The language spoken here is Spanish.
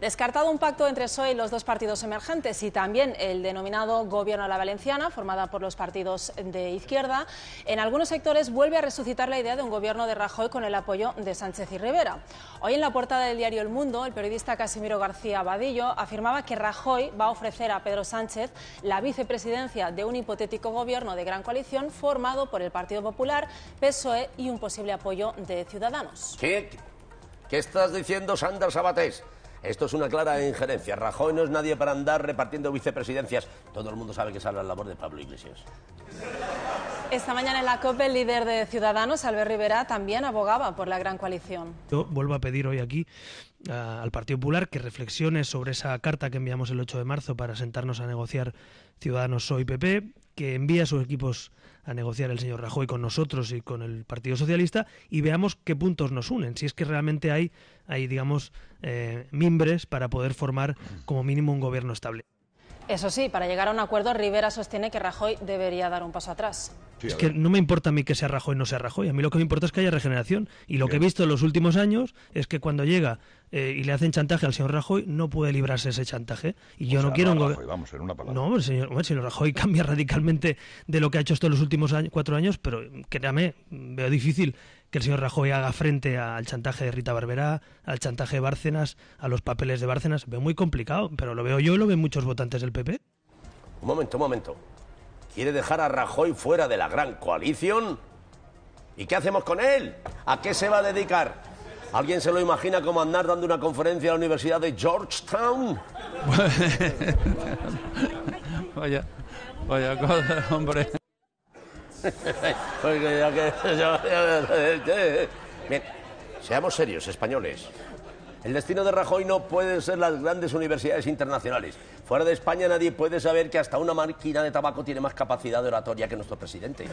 Descartado un pacto entre PSOE y los dos partidos emergentes y también el denominado Gobierno a la Valenciana, formada por los partidos de izquierda, en algunos sectores vuelve a resucitar la idea de un gobierno de Rajoy con el apoyo de Sánchez y Rivera. Hoy en la portada del diario El Mundo, el periodista Casimiro García Vadillo afirmaba que Rajoy va a ofrecer a Pedro Sánchez la vicepresidencia de un hipotético gobierno de gran coalición formado por el Partido Popular, PSOE y un posible apoyo de Ciudadanos. ¿Qué, estás diciendo, Sanders Sabatés? Esto es una clara injerencia. Rajoy no es nadie para andar repartiendo vicepresidencias. Todo el mundo sabe que es la labor de Pablo Iglesias. Esta mañana en la COP el líder de Ciudadanos, Albert Rivera, también abogaba por la gran coalición. Yo vuelvo a pedir hoy aquí al Partido Popular que reflexione sobre esa carta que enviamos el 8 de marzo para sentarnos a negociar Ciudadanos Soy PP, que envía a sus equipos a negociar el señor Rajoy con nosotros y con el Partido Socialista y veamos qué puntos nos unen, si es que realmente hay, hay digamos, eh, mimbres para poder formar como mínimo un gobierno estable. Eso sí, para llegar a un acuerdo, Rivera sostiene que Rajoy debería dar un paso atrás es que no me importa a mí que sea Rajoy o no sea Rajoy. A mí lo que me importa es que haya regeneración. Y lo que he visto en los últimos años es que cuando llega eh, y le hacen chantaje al señor Rajoy, no puede librarse ese chantaje. Y yo no quiero Rajoy, vamos, en una palabra. No, el señor, Rajoy cambia radicalmente de lo que ha hecho esto en los últimos cuatro años, pero mm, créame, veo difícil que el señor Rajoy haga frente al chantaje de Rita Barberá, al chantaje de Bárcenas, a los papeles de Bárcenas. Veo muy complicado, pero lo veo yo y lo ven muchos votantes del PP. Un momento, un momento. ¿Quiere dejar a Rajoy fuera de la gran coalición? ¿Y qué hacemos con él? ¿A qué se va a dedicar? ¿Alguien se lo imagina como andar dando una conferencia a la Universidad de Georgetown? vaya, vaya hombre. Bien, seamos serios, españoles. El destino de Rajoy no pueden ser las grandes universidades internacionales. Fuera de España nadie puede saber que hasta una máquina de tabaco tiene más capacidad de oratoria que nuestro presidente.